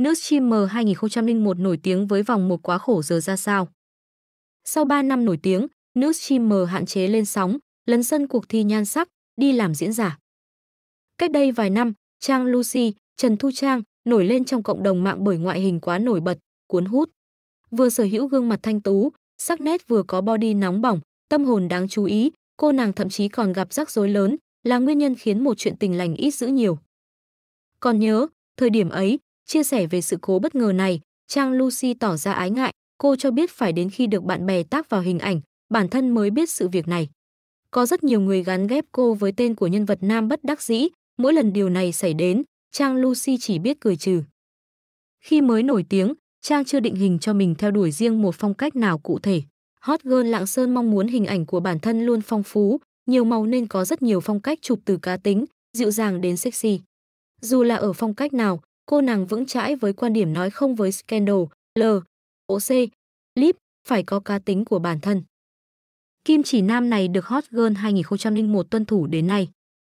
nữ streamer 2001 nổi tiếng với vòng một quá khổ giờ ra sao. Sau 3 năm nổi tiếng, nữ streamer hạn chế lên sóng, lấn sân cuộc thi nhan sắc, đi làm diễn giả. Cách đây vài năm, Trang Lucy, Trần Thu Trang nổi lên trong cộng đồng mạng bởi ngoại hình quá nổi bật, cuốn hút. Vừa sở hữu gương mặt thanh tú, sắc nét vừa có body nóng bỏng, tâm hồn đáng chú ý, cô nàng thậm chí còn gặp rắc rối lớn, là nguyên nhân khiến một chuyện tình lành ít giữ nhiều. Còn nhớ, thời điểm ấy, Chia sẻ về sự cố bất ngờ này, Trang Lucy tỏ ra ái ngại, cô cho biết phải đến khi được bạn bè tác vào hình ảnh, bản thân mới biết sự việc này. Có rất nhiều người gắn ghép cô với tên của nhân vật nam bất đắc dĩ, mỗi lần điều này xảy đến, Trang Lucy chỉ biết cười trừ. Khi mới nổi tiếng, Trang chưa định hình cho mình theo đuổi riêng một phong cách nào cụ thể. Hot Girl Lạng Sơn mong muốn hình ảnh của bản thân luôn phong phú, nhiều màu nên có rất nhiều phong cách chụp từ cá tính, dịu dàng đến sexy. Dù là ở phong cách nào, cô nàng vững chãi với quan điểm nói không với scandal, L, o c Lip, phải có cá tính của bản thân. Kim chỉ nam này được Hot Girl 2001 tuân thủ đến nay.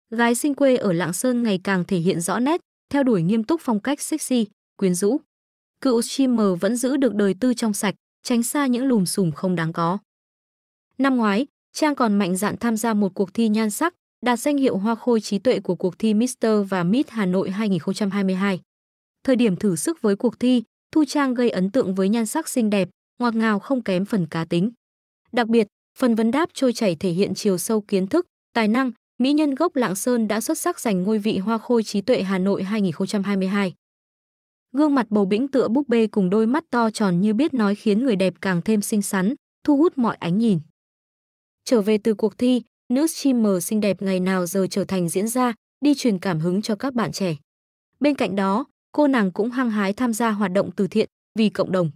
Gái sinh quê ở Lạng Sơn ngày càng thể hiện rõ nét, theo đuổi nghiêm túc phong cách sexy, quyến rũ. Cựu streamer vẫn giữ được đời tư trong sạch, tránh xa những lùm xùm không đáng có. Năm ngoái, Trang còn mạnh dạn tham gia một cuộc thi nhan sắc, đạt danh hiệu Hoa Khôi Trí Tuệ của cuộc thi Mr. và Miss Hà Nội 2022. Thời điểm thử sức với cuộc thi, Thu Trang gây ấn tượng với nhan sắc xinh đẹp, ngọt ngào không kém phần cá tính. Đặc biệt, phần vấn đáp trôi chảy thể hiện chiều sâu kiến thức, tài năng, mỹ nhân gốc Lạng Sơn đã xuất sắc giành ngôi vị Hoa Khôi trí tuệ Hà Nội 2022. Gương mặt bầu bĩnh tựa búp bê cùng đôi mắt to tròn như biết nói khiến người đẹp càng thêm xinh xắn, thu hút mọi ánh nhìn. Trở về từ cuộc thi, nữ streamer xinh đẹp ngày nào giờ trở thành diễn ra, đi truyền cảm hứng cho các bạn trẻ. Bên cạnh đó, cô nàng cũng hăng hái tham gia hoạt động từ thiện vì cộng đồng.